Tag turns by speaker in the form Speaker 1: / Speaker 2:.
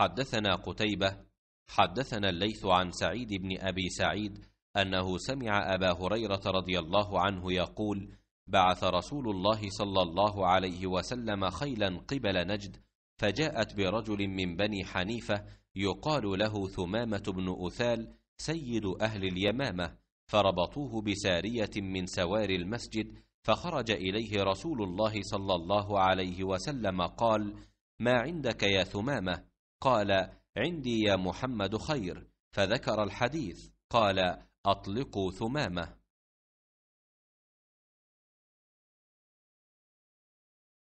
Speaker 1: حدثنا قتيبة
Speaker 2: حدثنا الليث عن سعيد بن أبي سعيد أنه سمع أبا هريرة رضي الله عنه يقول بعث رسول الله صلى الله عليه وسلم خيلا قبل نجد فجاءت برجل من بني حنيفة يقال له ثمامة بن أثال سيد أهل اليمامة فربطوه بسارية من سوار المسجد فخرج إليه رسول الله صلى الله عليه وسلم قال ما عندك يا ثمامة قال عندي يا محمد
Speaker 1: خير فذكر الحديث قال اطلقوا ثمامه